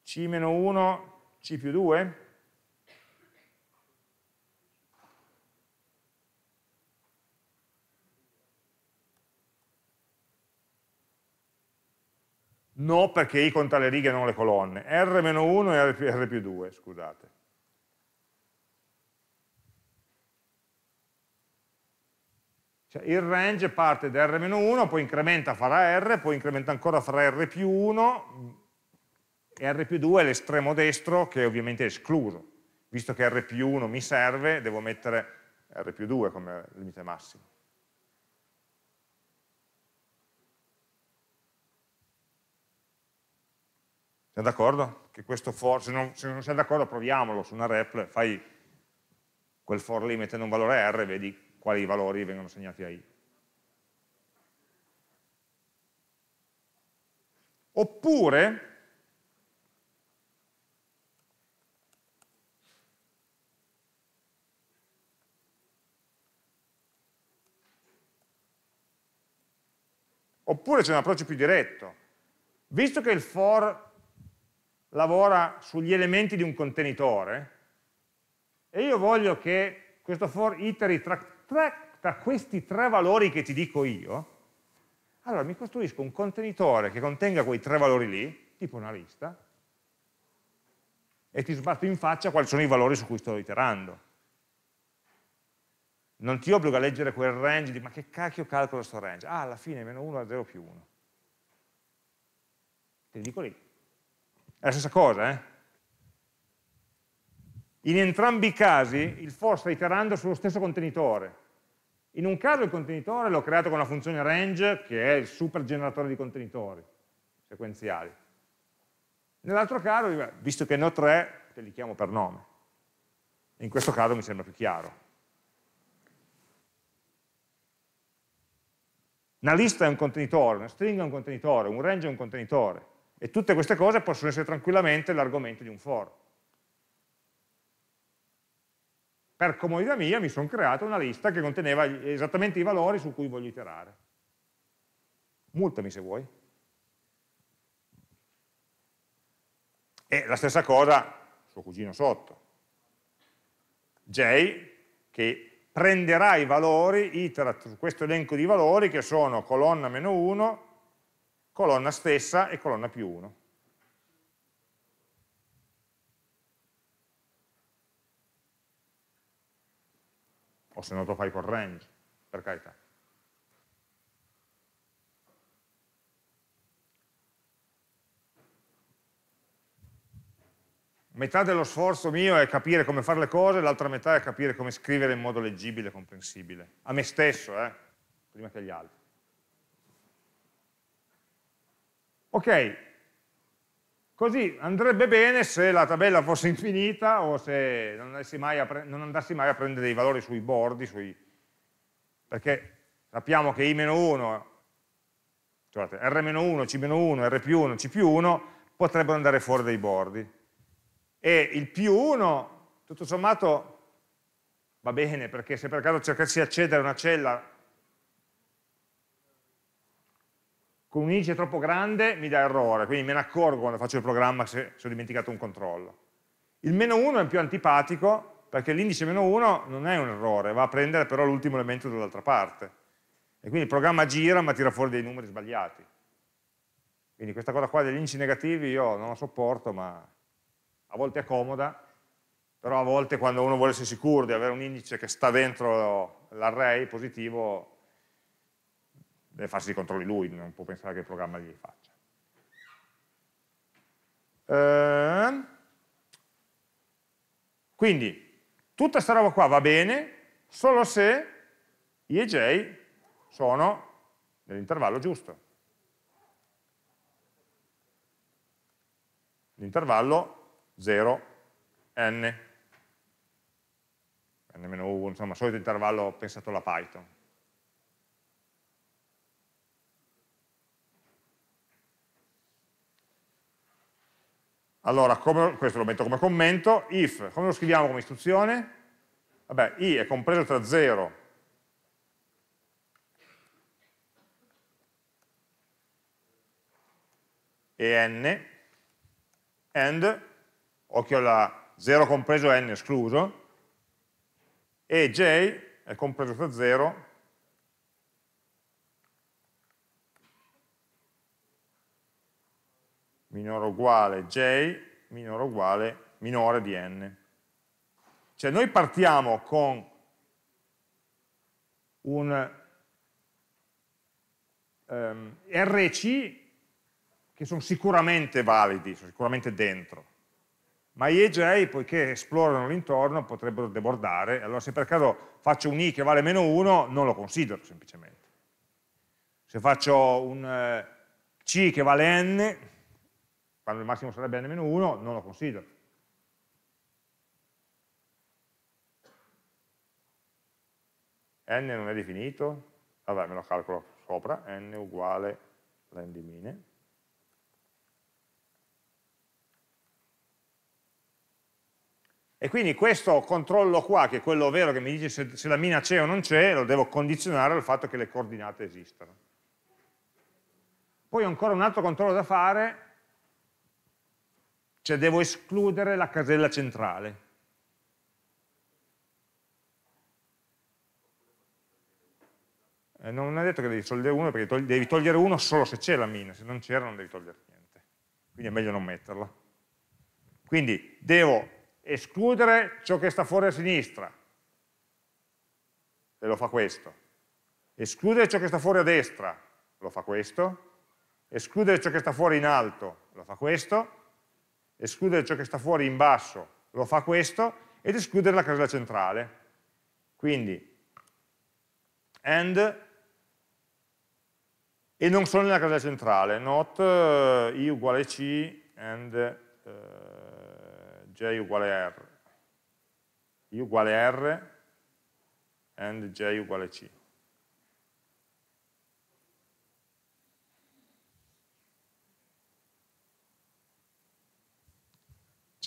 C-1, C più 2? No, perché I conta le righe e non le colonne. R-1 e R più 2, scusate. Cioè, il range parte da R-1, poi incrementa farà R, poi incrementa ancora farà R più 1, e R più 2 è l'estremo destro che è ovviamente è escluso. Visto che R più 1 mi serve, devo mettere R più 2 come limite massimo. Siamo d'accordo? Che questo for, se non, se non siamo d'accordo proviamolo su una REPL, fai quel for limite non valore R, e vedi quali valori vengono segnati a i. Oppure Oppure c'è un approccio più diretto. Visto che il for lavora sugli elementi di un contenitore e io voglio che questo for iteri tra tra, tra questi tre valori che ti dico io, allora mi costruisco un contenitore che contenga quei tre valori lì, tipo una lista, e ti sbatto in faccia quali sono i valori su cui sto iterando. Non ti obbligo a leggere quel range di ma che cacchio calcolo sto range? Ah, alla fine meno 1 è 0 più 1. Te dico lì. È la stessa cosa, eh? In entrambi i casi il for sta iterando sullo stesso contenitore, in un caso il contenitore l'ho creato con la funzione range, che è il super generatore di contenitori sequenziali. Nell'altro caso, visto che ne ho tre, te li chiamo per nome. In questo caso mi sembra più chiaro. Una lista è un contenitore, una stringa è un contenitore, un range è un contenitore. E tutte queste cose possono essere tranquillamente l'argomento di un for. per comodità mia mi sono creato una lista che conteneva esattamente i valori su cui voglio iterare. Multami se vuoi. E la stessa cosa, suo cugino sotto. J che prenderà i valori, itera su questo elenco di valori che sono colonna meno 1, colonna stessa e colonna più 1. se non lo fai con range, per carità. Metà dello sforzo mio è capire come fare le cose, l'altra metà è capire come scrivere in modo leggibile e comprensibile. A me stesso, eh? prima che agli altri. Ok, Così andrebbe bene se la tabella fosse infinita o se non andassi mai a, pre mai a prendere dei valori sui bordi, sui... perché sappiamo che i-1, scusate, r-1, c-1, r più 1, c più 1 potrebbero andare fuori dai bordi. E il più 1, tutto sommato, va bene, perché se per caso cercassi di accedere a una cella con un indice troppo grande mi dà errore, quindi me ne accorgo quando faccio il programma se, se ho dimenticato un controllo. Il meno 1 è più antipatico perché l'indice meno 1 non è un errore, va a prendere però l'ultimo elemento dall'altra parte. E quindi il programma gira ma tira fuori dei numeri sbagliati. Quindi questa cosa qua degli indici negativi io non la sopporto, ma a volte è comoda, però a volte quando uno vuole essere sicuro di avere un indice che sta dentro l'array positivo deve farsi i controlli lui, non può pensare che il programma li faccia. Ehm, quindi, tutta questa roba qua va bene solo se i e j sono nell'intervallo giusto. L'intervallo 0, n, n-1, insomma, solito intervallo pensato alla Python. Allora, come, questo lo metto come commento, if, come lo scriviamo come istruzione? Vabbè, i è compreso tra 0 e n, and, occhio alla 0 compreso n escluso, e j è compreso tra 0 minore o uguale j minore o uguale minore di n. Cioè noi partiamo con un um, ehm, RC che sono sicuramente validi, sono sicuramente dentro, ma i e j, poiché esplorano l'intorno, potrebbero debordare, allora se per caso faccio un i che vale meno 1, non lo considero semplicemente. Se faccio un uh, c che vale n, quando il massimo sarebbe n-1 non lo considero. n non è definito, vabbè me lo calcolo sopra, n uguale n di mine. E quindi questo controllo qua, che è quello vero che mi dice se, se la mina c'è o non c'è, lo devo condizionare al fatto che le coordinate esistano. Poi ho ancora un altro controllo da fare cioè devo escludere la casella centrale. Eh, non è detto che devi togliere uno, perché togli devi togliere uno solo se c'è la mina, se non c'era non devi togliere niente. Quindi è meglio non metterla. Quindi devo escludere ciò che sta fuori a sinistra, e lo fa questo. Escludere ciò che sta fuori a destra, lo fa questo. Escludere ciò che sta fuori in alto, lo fa questo escludere ciò che sta fuori in basso lo fa questo, ed escludere la casella centrale. Quindi, and, e non solo nella casella centrale, not uh, i uguale c, and uh, j uguale r, i uguale r, and j uguale c.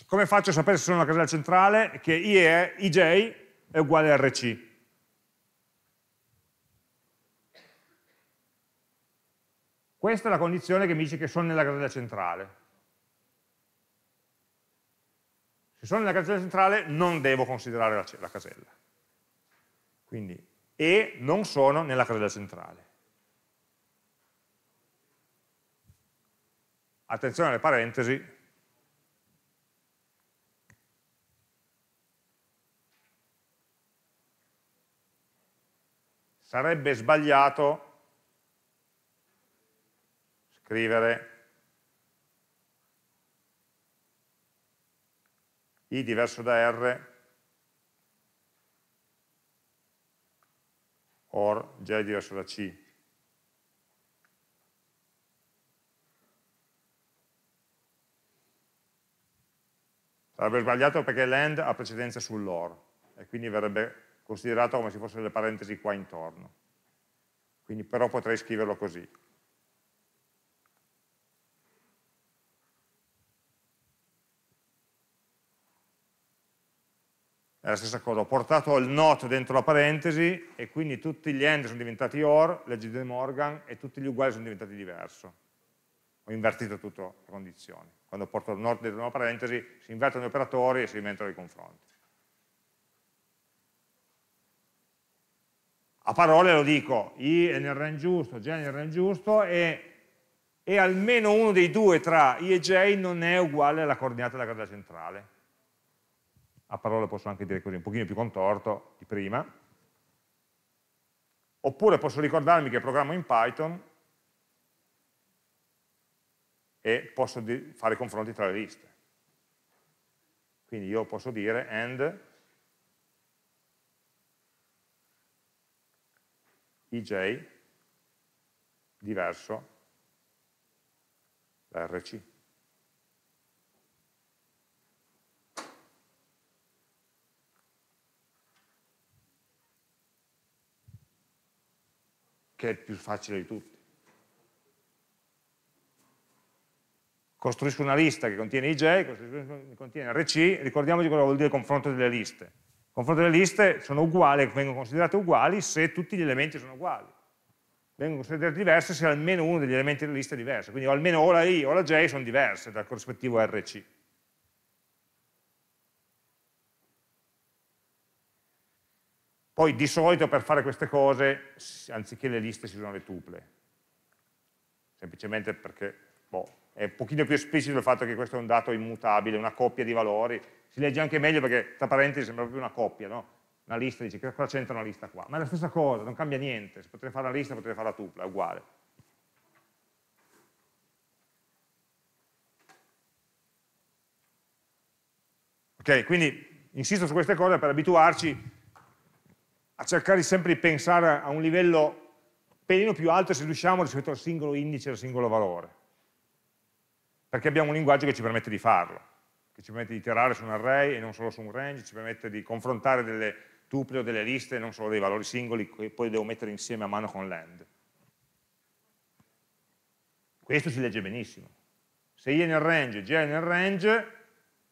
Come faccio a sapere se sono una casella centrale? Che IE, IJ è uguale a RC. Questa è la condizione che mi dice che sono nella casella centrale. Se sono nella casella centrale non devo considerare la, la casella. Quindi E non sono nella casella centrale. Attenzione alle parentesi, sarebbe sbagliato scrivere i diverso da r or j diverso da c. Sarebbe sbagliato perché l'end ha precedenza sull'or e quindi verrebbe considerato come se fossero le parentesi qua intorno. Quindi però potrei scriverlo così. È la stessa cosa, ho portato il not dentro la parentesi e quindi tutti gli end sono diventati or, legge di Morgan, e tutti gli uguali sono diventati diverso. Ho invertito tutto le condizioni. Quando porto il not dentro una parentesi si invertono gli operatori e si inventano i confronti. a parole lo dico, i è nel range giusto, j è nel range giusto e, e, almeno uno dei due tra i e j non è uguale alla coordinata della grada centrale. A parole posso anche dire così, un pochino più contorto di prima. Oppure posso ricordarmi che programmo in Python e posso fare confronti tra le liste. Quindi io posso dire and IJ diverso da RC. che è il più facile di tutti. Costruisco una lista che contiene IJ, che contiene RC, ricordiamoci cosa vuol dire confronto delle liste confronto delle liste sono uguali, vengono considerate uguali se tutti gli elementi sono uguali. Vengono considerate diverse se almeno uno degli elementi della lista è diverso, quindi almeno o la i o la j sono diverse dal corrispettivo rc. Poi di solito per fare queste cose, anziché le liste si usano le tuple, semplicemente perché boh, è un pochino più esplicito il fatto che questo è un dato immutabile, una coppia di valori, si legge anche meglio perché tra parentesi sembra proprio una coppia, no? una lista, dice che cosa c'entra una lista qua, ma è la stessa cosa, non cambia niente, se potrei fare la lista potrei fare la tupla, è uguale. Ok, quindi insisto su queste cose per abituarci a cercare sempre di pensare a un livello pelino più alto se riusciamo rispetto al singolo indice, al singolo valore perché abbiamo un linguaggio che ci permette di farlo, che ci permette di iterare su un array e non solo su un range, ci permette di confrontare delle tuple o delle liste, non solo dei valori singoli che poi devo mettere insieme a mano con l'end. Questo si legge benissimo. Se i è nel range, j è nel range,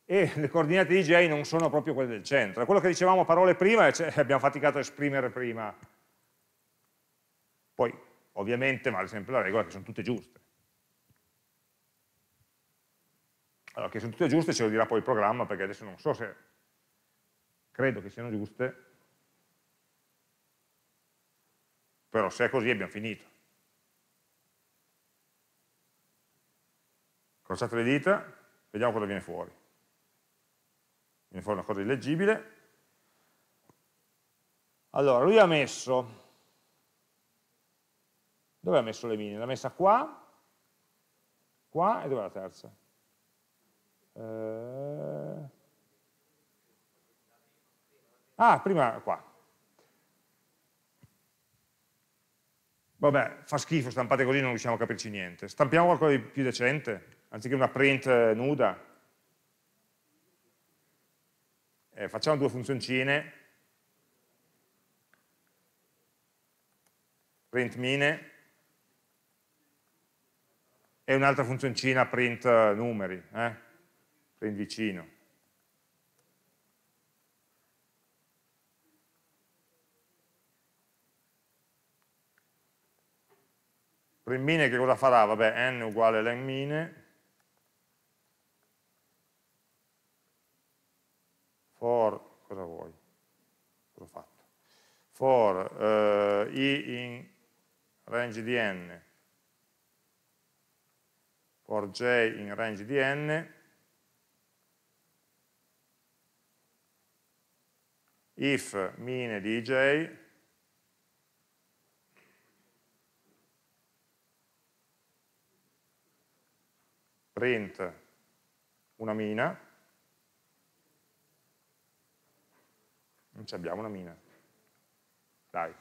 e le coordinate di j non sono proprio quelle del centro. È quello che dicevamo parole prima e cioè, abbiamo faticato a esprimere prima. Poi, ovviamente, vale sempre la regola che sono tutte giuste. Allora, che sono tutte giuste ce lo dirà poi il programma, perché adesso non so se credo che siano giuste, però se è così abbiamo finito. Crociate le dita, vediamo cosa viene fuori. Viene fuori una cosa illeggibile. Allora, lui ha messo... Dove ha messo le mine? L'ha messa qua, qua e dove è la terza? Eh... Ah, prima qua. Vabbè, fa schifo, stampate così non riusciamo a capirci niente. Stampiamo qualcosa di più decente, anziché una print eh, nuda. Eh, facciamo due funzioncine, print mine e un'altra funzioncina print eh, numeri. Eh? ben vicino. Renmine che cosa farà? Vabbè, n uguale lenmine, for, cosa vuoi? Cosa ho fatto? For uh, i in range di n, for j in range di n, if min dj print una mina non ci abbiamo una mina dai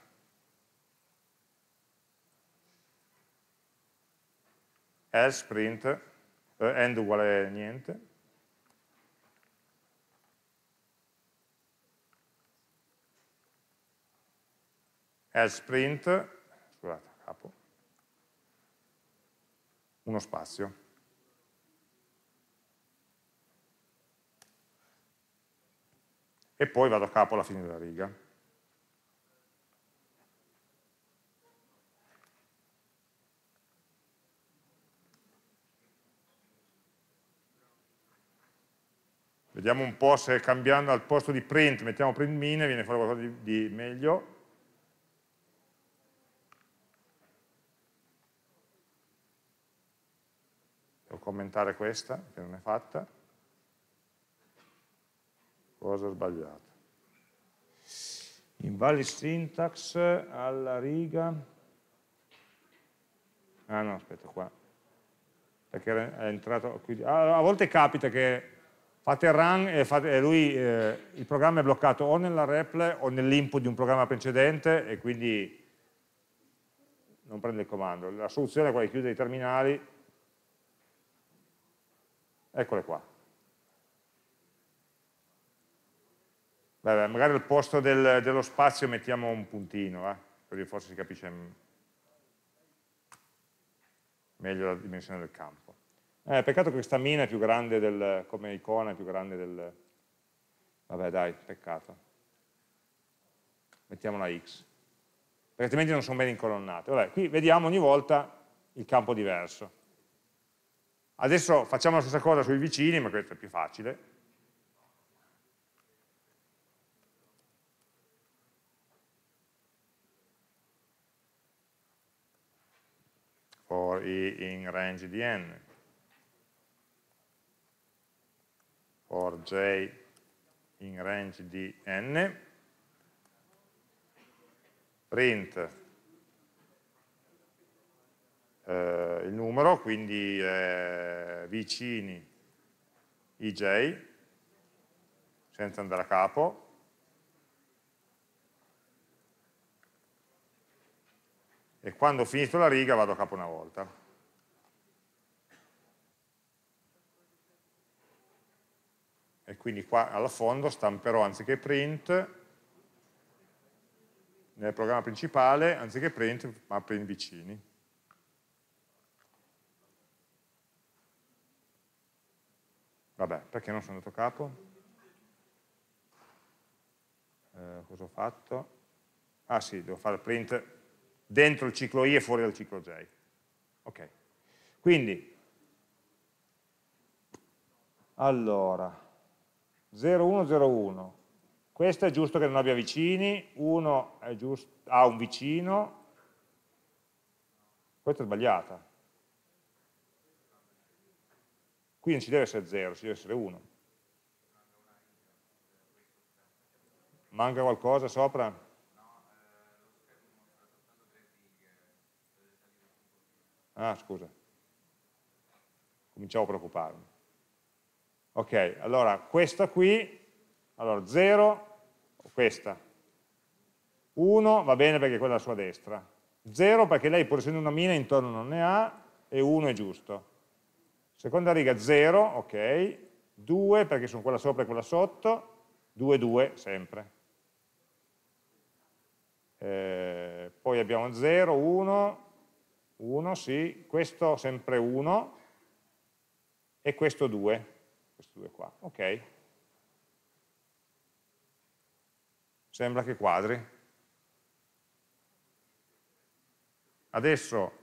else print eh, end uguale niente else print, scusate, capo, uno spazio. E poi vado a capo alla fine della riga. Vediamo un po' se cambiando al posto di print mettiamo print min viene fuori qualcosa di, di meglio. commentare questa, che non è fatta. Cosa sbagliata? Invalid syntax alla riga. Ah no, aspetta qua. Perché è entrato qui. Ah, a volte capita che fate run e, fate, e lui, eh, il programma è bloccato o nella REPL o nell'input di un programma precedente e quindi non prende il comando. La soluzione è quella di chiudere i terminali Eccole qua. Vabbè, magari al posto del, dello spazio mettiamo un puntino, eh? così forse si capisce meglio la dimensione del campo. Eh, peccato che questa mina è più grande del, come icona, è più grande del... Vabbè dai, peccato. Mettiamo Mettiamola X. Perché altrimenti non sono ben incolonnate. Vabbè, qui vediamo ogni volta il campo diverso. Adesso facciamo la stessa cosa sui vicini, ma questo è più facile. For i in range di n. For j in range di n. Print eh, il numero, quindi eh, vicini ij, senza andare a capo, e quando ho finito la riga vado a capo una volta. E quindi qua alla fondo stamperò anziché print, nel programma principale, anziché print, ma print vicini. Vabbè, perché non sono andato a capo? Eh, cosa ho fatto? Ah sì, devo fare print dentro il ciclo i e fuori dal ciclo j. Ok, quindi, allora, 0101, questo è giusto che non abbia vicini, 1 ha ah, un vicino, questa è sbagliata, Qui non ci deve essere 0, ci deve essere 1. Manca qualcosa sopra? Ah, scusa. Cominciavo a preoccuparmi. Ok, allora questa qui, allora 0, questa. 1 va bene perché è quella alla sua destra. 0 perché lei pur essendo una mina intorno non ne ha e 1 è giusto. Seconda riga 0, ok, 2 perché sono quella sopra e quella sotto, 2, 2 sempre. Eh, poi abbiamo 0, 1, 1, sì, questo sempre 1 e questo 2, questo 2 qua, ok. Sembra che quadri. Adesso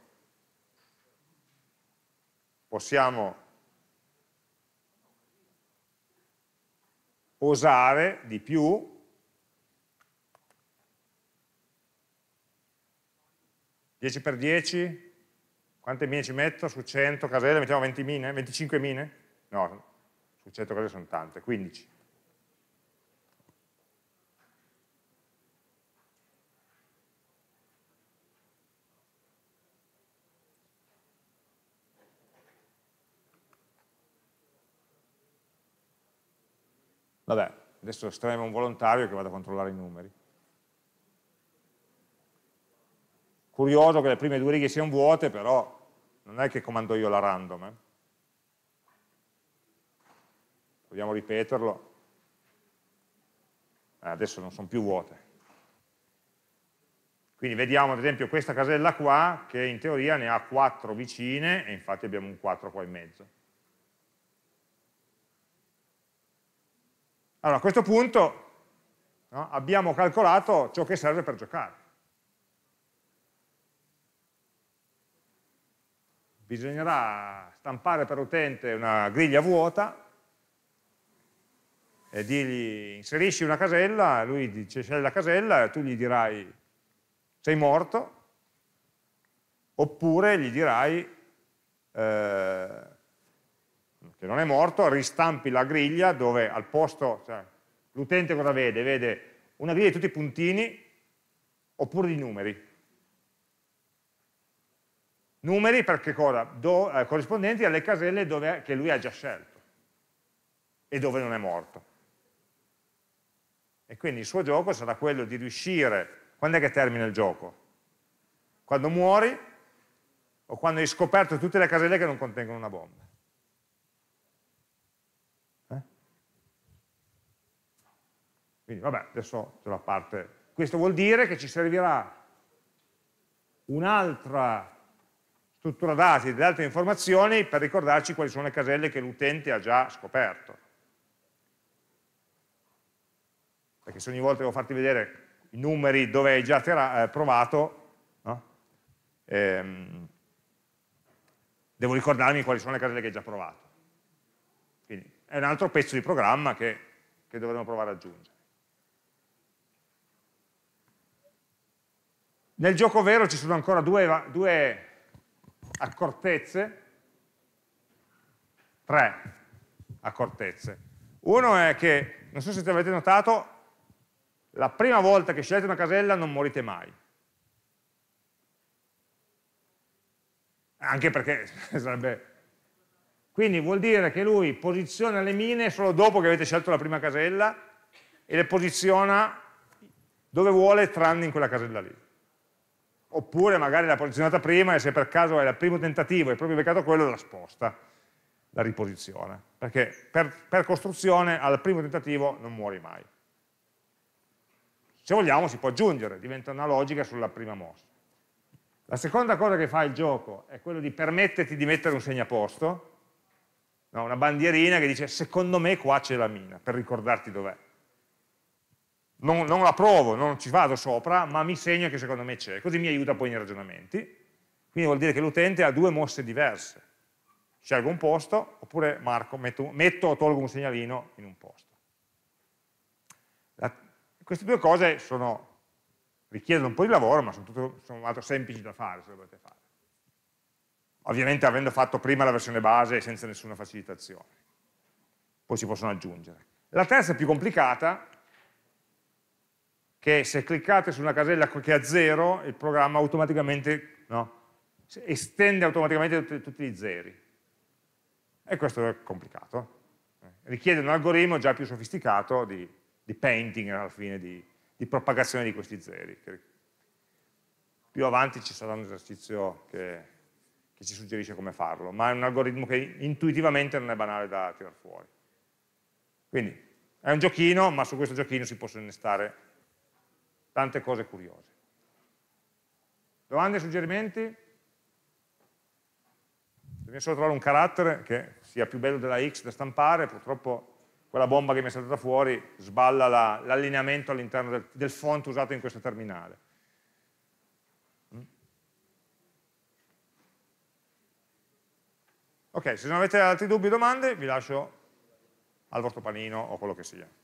possiamo osare di più Dieci per 10 Quante mine ci metto? Su 100 caselle mettiamo 20 mine? 25 mine? No, su 100 caselle sono tante, 15. Vabbè, adesso estremo un volontario che vado a controllare i numeri. Curioso che le prime due righe siano vuote, però non è che comando io la random. Eh? Proviamo a ripeterlo. Eh, adesso non sono più vuote. Quindi vediamo ad esempio questa casella qua, che in teoria ne ha 4 vicine, e infatti abbiamo un 4 qua in mezzo. Allora, a questo punto no, abbiamo calcolato ciò che serve per giocare. Bisognerà stampare per l'utente una griglia vuota e dirgli inserisci una casella, lui dice scegli la casella e tu gli dirai sei morto, oppure gli dirai eh, che non è morto, ristampi la griglia dove al posto, cioè, l'utente cosa vede? Vede una griglia di tutti i puntini oppure di numeri. Numeri perché cosa? Do, eh, corrispondenti alle caselle dove, che lui ha già scelto e dove non è morto. E quindi il suo gioco sarà quello di riuscire, quando è che termina il gioco? Quando muori o quando hai scoperto tutte le caselle che non contengono una bomba. Quindi vabbè, adesso c'è la parte. Questo vuol dire che ci servirà un'altra struttura dati e delle altre informazioni per ricordarci quali sono le caselle che l'utente ha già scoperto. Perché se ogni volta devo farti vedere i numeri dove hai già eh, provato, no? ehm, devo ricordarmi quali sono le caselle che hai già provato. Quindi è un altro pezzo di programma che, che dovremo provare ad aggiungere. Nel gioco vero ci sono ancora due, due accortezze, tre accortezze. Uno è che, non so se ti avete notato, la prima volta che scegliete una casella non morite mai. Anche perché sarebbe... Quindi vuol dire che lui posiziona le mine solo dopo che avete scelto la prima casella e le posiziona dove vuole tranne in quella casella lì oppure magari l'ha posizionata prima e se per caso è il primo tentativo e proprio beccato quello la sposta, la riposiziona, perché per, per costruzione al primo tentativo non muori mai. Se vogliamo si può aggiungere, diventa una logica sulla prima mossa. La seconda cosa che fa il gioco è quello di permetterti di mettere un segnaposto, no, una bandierina che dice secondo me qua c'è la mina, per ricordarti dov'è non, non la provo, non ci vado sopra, ma mi segno che secondo me c'è, così mi aiuta poi nei ragionamenti. Quindi vuol dire che l'utente ha due mosse diverse. Scelgo un posto, oppure marco, metto, metto o tolgo un segnalino in un posto. La, queste due cose sono, richiedono un po' di lavoro, ma sono, tutto, sono semplici da fare, se lo volete fare. Ovviamente avendo fatto prima la versione base senza nessuna facilitazione. Poi si possono aggiungere. La terza è più complicata che se cliccate su una casella che ha 0, il programma automaticamente no, estende automaticamente tutti, tutti gli zeri. E questo è complicato. Richiede un algoritmo già più sofisticato di, di painting alla fine, di, di propagazione di questi zeri. Più avanti ci sarà un esercizio che, che ci suggerisce come farlo, ma è un algoritmo che intuitivamente non è banale da tirar fuori. Quindi è un giochino, ma su questo giochino si possono innestare tante cose curiose. Domande e suggerimenti? Dobbiamo solo trovare un carattere che sia più bello della X da stampare, purtroppo quella bomba che mi è saltata fuori sballa l'allineamento la, all'interno del, del font usato in questo terminale. Ok, se non avete altri dubbi o domande vi lascio al vostro panino o quello che sia.